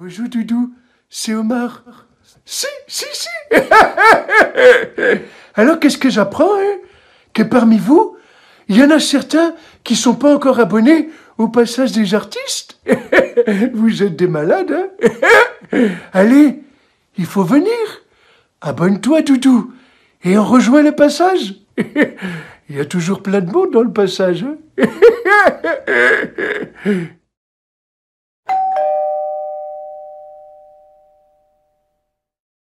Bonjour Doudou, c'est Omar. Si, si, si. Alors qu'est-ce que j'apprends hein? Que parmi vous, il y en a certains qui sont pas encore abonnés au passage des artistes. vous êtes des malades. Hein Allez, il faut venir. Abonne-toi Doudou et on rejoint le passage. il y a toujours plein de monde dans le passage. Hein